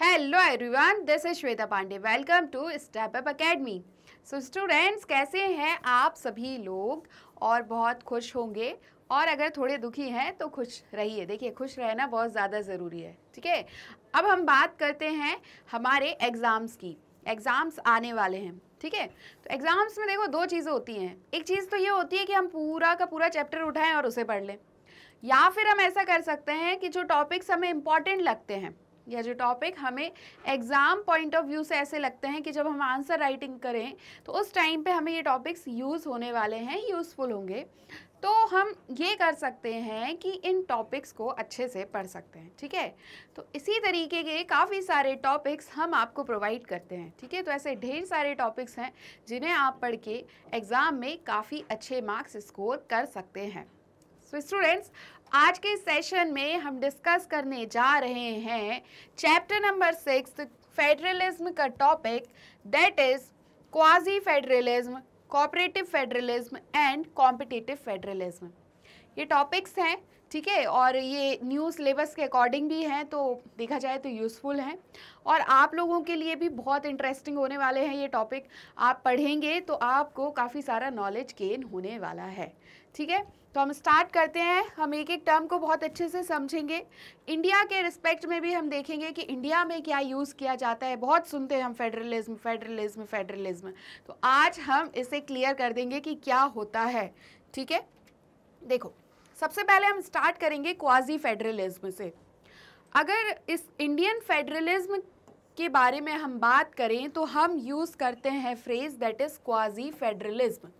Hello everyone this is Shweta Pandey welcome to Step Up Academy so students कैसे हैं आप सभी लोग और बहुत खुश होंगे और अगर थोड़े दुखी हैं तो खुश रहिए देखिए खुश रहना बहुत ज़्यादा ज़रूरी है ठीक है अब हम बात करते हैं हमारे एग्ज़ाम्स की एग्ज़ाम्स आने वाले हैं ठीक है तो एग्ज़ाम्स में देखो दो चीज़ें होती हैं एक चीज़ तो ये होती है कि हम पूरा का पूरा चैप्टर उठाएं और उसे पढ़ लें या फिर हम ऐसा कर सकते हैं कि जो टॉपिक्स हमें इम्पॉर्टेंट लगते हैं यह जो टॉपिक हमें एग्ज़ाम पॉइंट ऑफ व्यू से ऐसे लगते हैं कि जब हम आंसर राइटिंग करें तो उस टाइम पे हमें ये टॉपिक्स यूज़ होने वाले हैं यूज़फुल होंगे तो हम ये कर सकते हैं कि इन टॉपिक्स को अच्छे से पढ़ सकते हैं ठीक है तो इसी तरीके के काफ़ी सारे टॉपिक्स हम आपको प्रोवाइड करते हैं ठीक है तो ऐसे ढेर सारे टॉपिक्स हैं जिन्हें आप पढ़ के एग्ज़ाम में काफ़ी अच्छे मार्क्स स्कोर कर सकते हैं सो so, स्टूडेंट्स आज के सेशन में हम डिस्कस करने जा रहे हैं चैप्टर नंबर सिक्स फेडरलिज्म का topic that is quasi federalism cooperative federalism and competitive federalism ये टॉपिक्स हैं ठीक है और ये न्यू सिलेबस के अकॉर्डिंग भी हैं तो देखा जाए तो यूज़फुल हैं और आप लोगों के लिए भी बहुत इंटरेस्टिंग होने वाले हैं ये टॉपिक आप पढ़ेंगे तो आपको काफ़ी सारा नॉलेज गेन होने वाला है ठीक है तो हम स्टार्ट करते हैं हम एक एक टर्म को बहुत अच्छे से समझेंगे इंडिया के रिस्पेक्ट में भी हम देखेंगे कि इंडिया में क्या यूज़ किया जाता है बहुत सुनते हैं हम फेडरलिज्म फेडरलिज्म फेडरलिज्म तो आज हम इसे क्लियर कर देंगे कि क्या होता है ठीक है देखो सबसे पहले हम स्टार्ट करेंगे क्वाजी फेडरलिज्म से अगर इस इंडियन फेडरलिज्म के बारे में हम बात करें तो हम यूज़ करते हैं phrase that is quasi federalism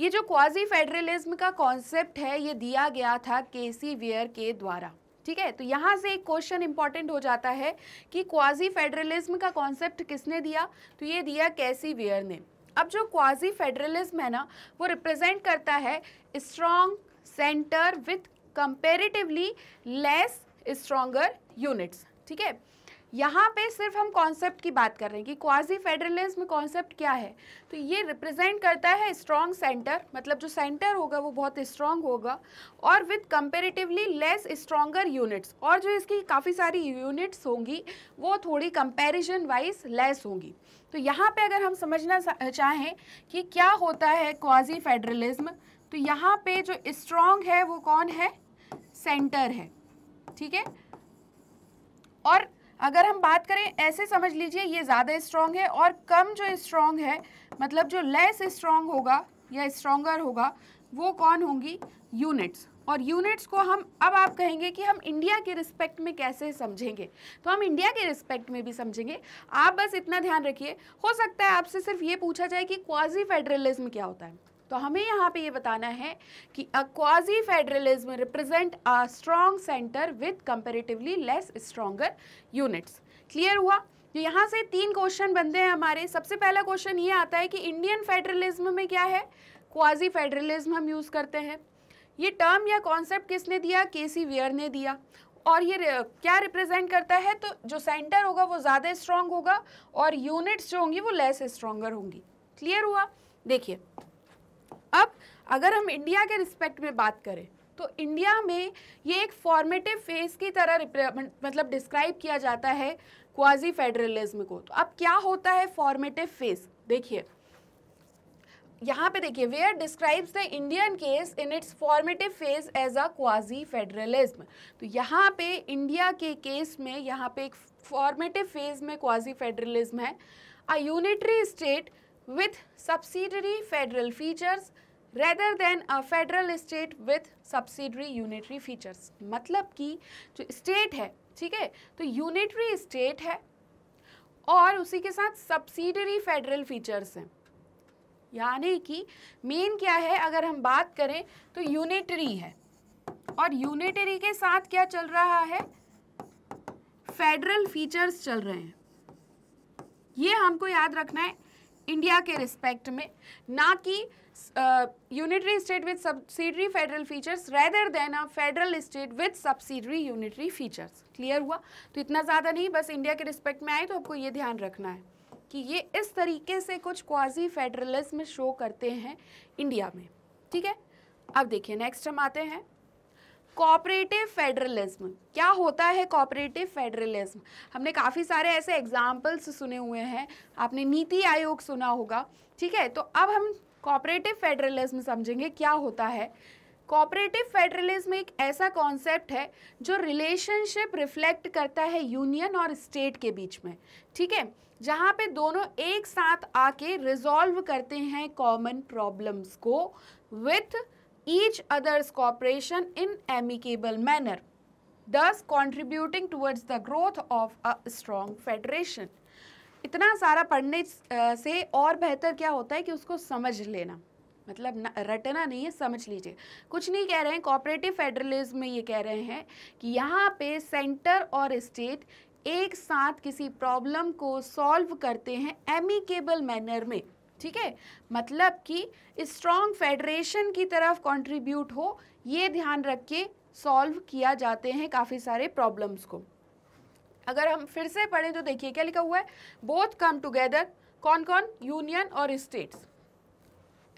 ये जो क्वाजी फेडरलिज्म का कॉन्सेप्ट है ये दिया गया था के सी वियर के द्वारा ठीक है तो यहाँ से एक क्वेश्चन इंपॉर्टेंट हो जाता है कि क्वाजी फेडरलिज्म का कॉन्सेप्ट किसने दिया तो ये दिया कैसी वियर ने अब जो क्वाजी फेडरलिज्म है ना वो रिप्रेजेंट करता है strong centre with comparatively less stronger units ठीक है यहाँ पे सिर्फ हम कॉन्सेप्ट की बात कर रहे हैं कि क्वाजी फेडरलिज्म कॉन्सेप्ट क्या है तो ये रिप्रेजेंट करता है स्ट्रॉन्ग सेंटर मतलब जो सेंटर होगा वो बहुत स्ट्रॉन्ग होगा और with comparatively less stronger units और जो इसकी काफ़ी सारी यूनिट्स होंगी वो थोड़ी कंपेरिजन वाइज लेस होंगी तो यहाँ पे अगर हम समझना चाहें कि क्या होता है क्वाजी फेडरलिज्म तो यहाँ पे जो स्ट्रॉन्ग है वो कौन है सेंटर है ठीक है और अगर हम बात करें ऐसे समझ लीजिए ये ज़्यादा स्ट्रॉन्ग है और कम जो स्ट्रॉन्ग है मतलब जो लेस स्ट्रॉन्ग होगा या स्ट्रांगर होगा वो कौन होंगी यूनिट्स और यूनिट्स को हम अब आप कहेंगे कि हम इंडिया के रिस्पेक्ट में कैसे समझेंगे तो हम इंडिया के रिस्पेक्ट में भी समझेंगे आप बस इतना ध्यान रखिए हो सकता है आपसे सिर्फ ये पूछा जाए कि क्वाजी फेडरलिज्म क्या होता है तो हमें यहाँ पे ये बताना है कि a quasi federalism represent a strong centre with comparatively less stronger units clear हुआ तो यहाँ से तीन क्वेश्चन बनते हैं हमारे सबसे पहला क्वेश्चन ये आता है कि इंडियन फेडरलिज्म में क्या है क्वाजी फेडरलिज्म हम यूज़ करते हैं ये टर्म या कॉन्सेप्ट किसने दिया के सी वियर ने दिया और ये क्या रिप्रेजेंट करता है तो जो सेंटर होगा वो ज़्यादा स्ट्रॉन्ग होगा और यूनिट्स जो होंगी वो लेस स्ट्रोंगर होंगी क्लियर हुआ देखिए अब अगर हम इंडिया के रिस्पेक्ट में बात करें तो इंडिया में ये एक फॉर्मेटिव फेज की तरह मतलब डिस्क्राइब किया जाता है क्वाजी फेडरलिज्म को तो अब क्या होता है फॉर्मेटिव फेज देखिए यहाँ पे देखिए where describes the Indian case in its formative phase as a quasi federalism तो यहाँ पे इंडिया के केस में यहाँ पे एक फॉर्मेटिव फेज में क्वाजी फेडरलिज्म है a unitary state with subsidiary federal features rather than a federal state with subsidiary unitary features मतलब कि जो state है ठीक है तो unitary state है और उसी के साथ subsidiary federal features हैं यानी कि मेन क्या है अगर हम बात करें तो यूनिटरी है और यूनिटरी के साथ क्या चल रहा है फेडरल फीचर्स चल रहे हैं ये हमको याद रखना है इंडिया के रिस्पेक्ट में ना कि unitary state with subsidiary federal features rather than a federal state with subsidiary unitary features clear हुआ तो इतना ज़्यादा नहीं बस इंडिया के रिस्पेक्ट में आए तो आपको ये ध्यान रखना है कि ये इस तरीके से कुछ क्वाजी फेडरलिज्म शो करते हैं इंडिया में ठीक है अब देखिए नेक्स्ट हम आते हैं कॉपरेटिव फेडरलिज्म क्या होता है कॉपरेटिव फेडरलिज्म हमने काफ़ी सारे ऐसे एग्जाम्पल्स सुने हुए हैं आपने नीति आयोग सुना होगा ठीक है तो अब हम कॉपरेटिव फेडरलिज्म समझेंगे क्या होता है कॉपरेटिव फेडरलिज्म एक ऐसा कॉन्सेप्ट है जो रिलेशनशिप रिफ्लेक्ट करता है यूनियन और स्टेट के बीच में ठीक है जहाँ पे दोनों एक साथ आके रिजॉल्व करते हैं कॉमन प्रॉब्लम्स को with each other's cooperation in amicable manner, thus contributing towards the growth of a strong federation. इतना सारा पढ़ने से और बेहतर क्या होता है कि उसको समझ लेना मतलब रटना नहीं है समझ लीजिए कुछ नहीं कह रहे हैं कॉपरेटिव फेडरलिज्म में ये कह रहे हैं कि यहाँ पे सेंटर और स्टेट एक साथ किसी प्रॉब्लम को सॉल्व करते हैं एमिकेबल मैनर में ठीक है मतलब कि स्ट्रॉन्ग फेडरेशन की तरफ कंट्रीब्यूट हो ये ध्यान रख के सॉल्व किया जाते हैं काफ़ी सारे प्रॉब्लम्स को अगर हम फिर से पढ़ें तो देखिए क्या लिखा हुआ है बोथ कम टुगेदर कौन कौन यूनियन और states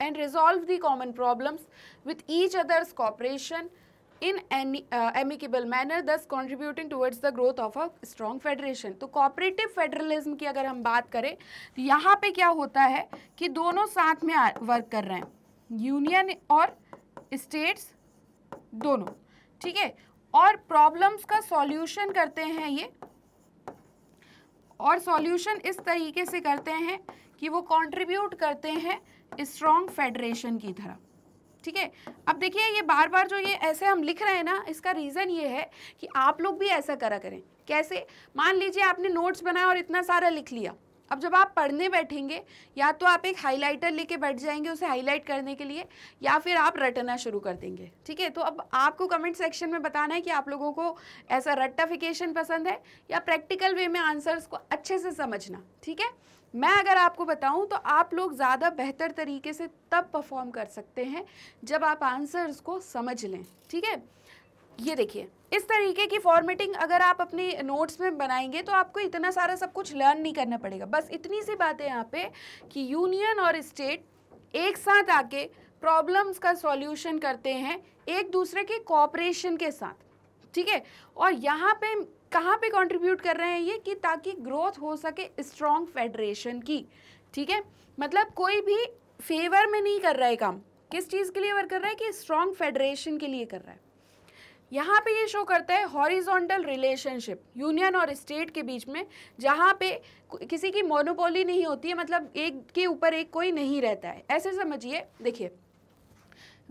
and resolve the common problems with each other's cooperation in amicable manner thus contributing towards the growth of a strong federation तो कॉपरेटिव फेडरलिज्म की अगर हम बात करें तो यहाँ पे क्या होता है कि दोनों साथ में वर्क कर रहे हैं यूनियन और स्टेट्स दोनों ठीक है और प्रॉब्लम्स का सॉल्यूशन करते हैं ये और सॉल्यूशन इस तरीके से करते हैं कि वो कंट्रीब्यूट करते हैं स्ट्रॉन्ग फेडरेशन की तरह ठीक है अब देखिए ये बार बार जो ये ऐसे हम लिख रहे हैं ना इसका रीज़न ये है कि आप लोग भी ऐसा करा करें कैसे मान लीजिए आपने नोट्स बनाए और इतना सारा लिख लिया अब जब आप पढ़ने बैठेंगे या तो आप एक हाइलाइटर लेके बैठ जाएंगे उसे हाईलाइट करने के लिए या फिर आप रटना शुरू कर देंगे ठीक है तो अब आपको कमेंट सेक्शन में बताना है कि आप लोगों को ऐसा रट्टाफिकेशन पसंद है या प्रैक्टिकल वे में आंसर्स को अच्छे से समझना ठीक है मैं अगर आपको बताऊं तो आप लोग ज़्यादा बेहतर तरीके से तब परफॉर्म कर सकते हैं जब आप आंसर्स को समझ लें ठीक है ये देखिए इस तरीके की फॉर्मेटिंग अगर आप अपने नोट्स में बनाएंगे तो आपको इतना सारा सब कुछ लर्न नहीं करना पड़ेगा बस इतनी सी बात है यहाँ पे कि यूनियन और स्टेट एक साथ आके प्रॉब्लम्स का सॉल्यूशन करते हैं एक दूसरे के कॉपरेशन के साथ ठीक है और यहाँ पे कहाँ पे कंट्रीब्यूट कर रहे हैं ये कि ताकि ग्रोथ हो सके स्ट्रॉन्ग फेडरेशन की ठीक है मतलब कोई भी फेवर में नहीं कर रहा है काम किस चीज़ के लिए वर्क कर रहा है कि स्ट्रॉन्ग फेडरेशन के लिए कर रहा है यहाँ पे ये शो करता है हॉरिजॉन्टल रिलेशनशिप यूनियन और स्टेट के बीच में जहाँ पे किसी की मोनोपोली नहीं होती है मतलब एक के ऊपर एक कोई नहीं रहता है ऐसे समझिए देखिए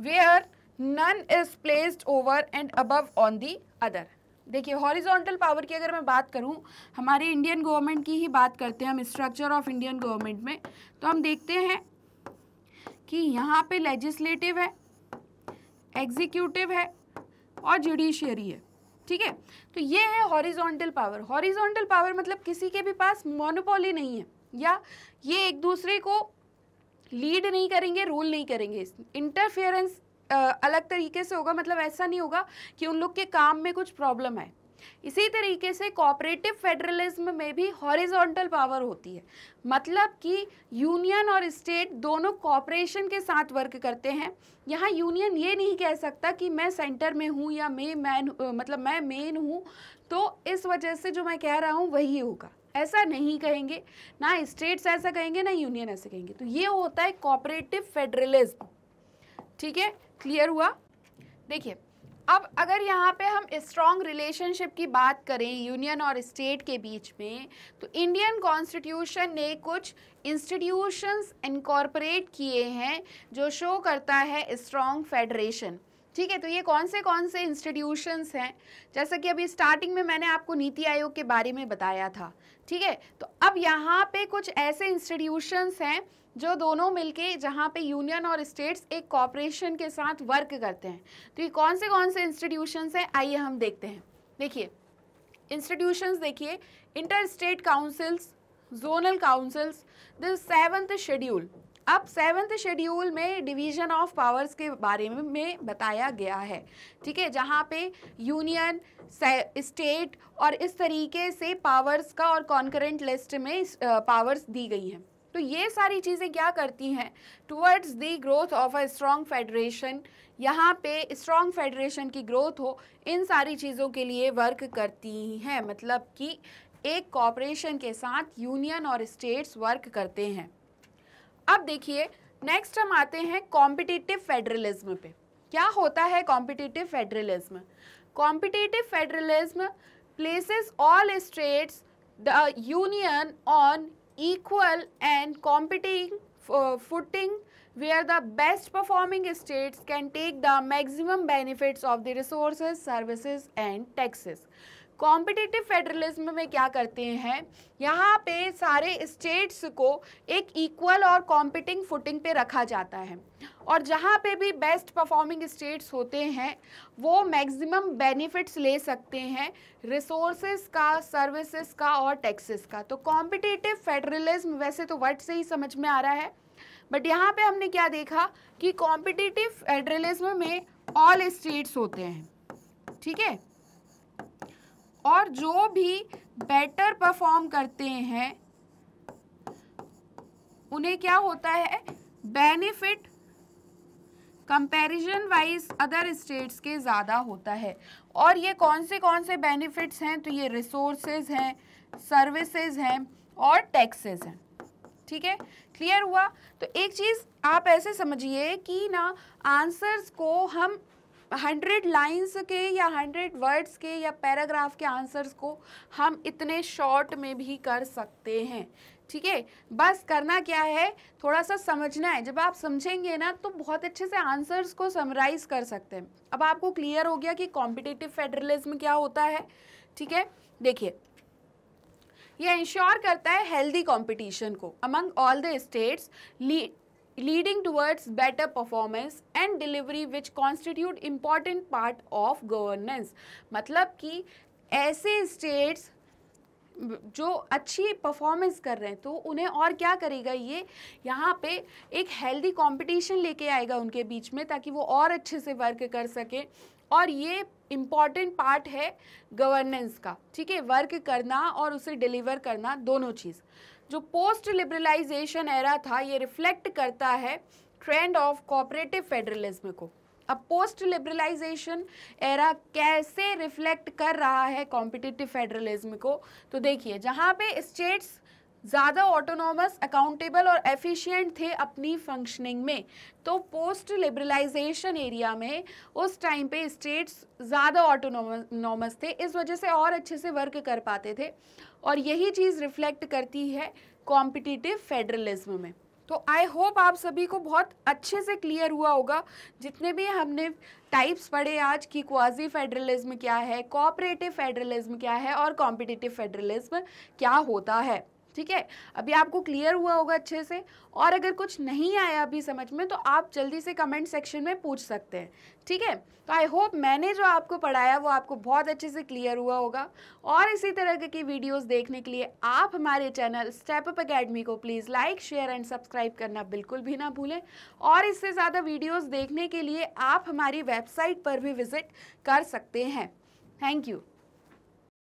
where none is placed over and above on the other देखिए हॉरिजॉन्टल पावर की अगर मैं बात करूं हमारे इंडियन गवर्नमेंट की ही बात करते हैं हम स्ट्रक्चर ऑफ इंडियन गवर्नमेंट में तो हम देखते हैं कि यहाँ पे लेजिस्लेटिव है एग्जीक्यूटिव है और जुडिशियरी है ठीक है तो ये है हॉरिजॉन्टल पावर हॉरिजॉन्टल पावर मतलब किसी के भी पास मोनोपोली नहीं है या ये एक दूसरे को लीड नहीं करेंगे रूल नहीं करेंगे इंटरफेरेंस अलग तरीके से होगा मतलब ऐसा नहीं होगा कि उन लोग के काम में कुछ प्रॉब्लम है इसी तरीके से कॉपरेटिव फेडरलिज्म में भी हॉरिजॉन्टल पावर होती है मतलब कि यूनियन और स्टेट दोनों कॉपरेशन के साथ वर्क करते हैं यहाँ यूनियन ये नहीं कह सकता कि मैं सेंटर में हूँ या मैं मैन मतलब मैं मेन हूँ तो इस वजह से जो मैं कह रहा हूँ वही होगा ऐसा नहीं कहेंगे ना स्टेट्स ऐसा कहेंगे ना यूनियन ऐसा कहेंगे तो ये होता है कॉपरेटिव फेडरलिज्म ठीक है क्लियर हुआ देखिए अब अगर यहाँ पे हम स्ट्रॉन्ग रिलेशनशिप की बात करें यूनियन और स्टेट के बीच में तो इंडियन कॉन्स्टिट्यूशन ने कुछ इंस्टीट्यूशंस इनकॉर्पोरेट किए हैं जो शो करता है स्ट्रॉन्ग फेडरेशन ठीक है तो ये कौन से कौन से इंस्टीट्यूशंस हैं जैसा कि अभी स्टार्टिंग में मैंने आपको नीति आयोग के बारे में बताया था ठीक है तो अब यहाँ पे कुछ ऐसे इंस्टीट्यूशंस हैं जो दोनों मिलके जहाँ पे यूनियन और स्टेट्स एक कॉपरेशन के साथ वर्क करते हैं तो ये कौन से कौन से इंस्टीट्यूशंस हैं आइए हम देखते हैं देखिए इंस्टीट्यूशंस देखिए inter state councils zonal councils this seventh schedule अब सेवन्थ शेड्यूल में डिवीजन ऑफ पावर्स के बारे में, में बताया गया है ठीक है जहाँ पे यूनियन स्टेट और इस तरीके से पावर्स का और कॉन्करेंट लिस्ट में पावर्स दी गई हैं तो ये सारी चीज़ें क्या करती हैं towards the growth of a strong federation यहाँ पे स्ट्रॉन्ग फेडरेशन की ग्रोथ हो इन सारी चीज़ों के लिए वर्क करती हैं मतलब कि एक कॉपरेशन के साथ यूनियन और स्टेट्स वर्क करते हैं अब देखिए नेक्स्ट हम आते हैं कॉम्पिटिटिव फेडरलिज्म पे क्या होता है competitive federalism competitive federalism places all states the union on equal and competing footing or the best performing states can take the maximum benefits of the resources services and taxes competitive federalism में क्या करते हैं यहाँ पे सारे states को एक equal और कॉम्पिटिंग फुटिंग पे रखा जाता है और जहाँ पे भी बेस्ट परफॉर्मिंग स्टेट्स होते हैं वो मैक्सिमम बेनिफिट्स ले सकते हैं रिसोर्स का सर्विसेज का और टैक्सेस का तो कॉम्पिटिटिव फेडरलिज्म वैसे तो वर्ड से ही समझ में आ रहा है बट यहाँ पे हमने क्या देखा कि कॉम्पिटिटिव फेडरलिज्म में ऑल स्टेट्स होते हैं ठीक है और जो भी बेटर परफॉर्म करते हैं उन्हें क्या होता है benefit comparison wise other states के ज़्यादा होता है और ये कौन से कौन से बेनिफिट्स हैं तो ये रिसोर्सेज हैं सर्विसेज हैं और टैक्सेस हैं ठीक है क्लियर हुआ तो एक चीज़ आप ऐसे समझिए कि ना आंसर्स को हम हंड्रेड लाइंस के या हंड्रेड वर्ड्स के या पैराग्राफ के आंसर्स को हम इतने शॉर्ट में भी कर सकते हैं ठीक है बस करना क्या है थोड़ा सा समझना है जब आप समझेंगे ना तो बहुत अच्छे से आंसर्स को समराइज़ कर सकते हैं अब आपको क्लियर हो गया कि कॉम्पिटिटिव फेडरलिज्म क्या होता है ठीक है देखिए यह इंश्योर करता है हेल्दी कंपटीशन को among all the states leading towards better performance and delivery which constitute important part of governance मतलब कि ऐसे स्टेट्स जो अच्छी परफॉर्मेंस कर रहे हैं तो उन्हें और क्या करेगा ये यहाँ पे एक हेल्दी कंपटीशन लेके आएगा उनके बीच में ताकि वो और अच्छे से वर्क कर सकें और ये इम्पॉर्टेंट पार्ट है गवर्नेंस का ठीक है वर्क करना और उसे डिलीवर करना दोनों चीज़ जो पोस्ट लिबरलाइजेशन एरा था ये रिफ्लेक्ट करता है ट्रेंड ऑफ कॉपरेटिव फेडरलिज्म को अब पोस्ट लिबरलाइजेशन एरा कैसे रिफ्लेक्ट कर रहा है कॉम्पिटिटिव फेडरलिज्म को तो देखिए जहाँ पे स्टेट्स ज़्यादा ऑटोनॉमस अकाउंटेबल और एफिशिएंट थे अपनी फंक्शनिंग में तो पोस्ट लिबरलाइजेशन एरिया में उस टाइम पे स्टेट्स ज़्यादा ऑटोनॉमस थे इस वजह से और अच्छे से वर्क कर पाते थे और यही चीज़ रिफ्लेक्ट करती है कॉम्पिटिटिव फेडरलिज्म में तो आई होप आप सभी को बहुत अच्छे से क्लियर हुआ होगा जितने भी हमने टाइप्स पढ़े आज कि क्वाजी फेडरलिज्म क्या है कोऑपरेटिव फेडरलिज्म क्या है और कॉम्पिटिटिव फेडरलिज्म क्या होता है ठीक है अभी आपको क्लियर हुआ होगा अच्छे से और अगर कुछ नहीं आया अभी समझ में तो आप जल्दी से कमेंट सेक्शन में पूछ सकते हैं ठीक है तो आई होप मैंने जो आपको पढ़ाया वो आपको बहुत अच्छे से क्लियर हुआ होगा और इसी तरह की वीडियोस देखने के लिए आप हमारे चैनल स्टेप अप अकेडमी को please like share and subscribe करना बिल्कुल भी ना भूलें और इससे ज़्यादा वीडियोज़ देखने के लिए आप हमारी वेबसाइट पर भी विज़िट कर सकते हैं थैंक यू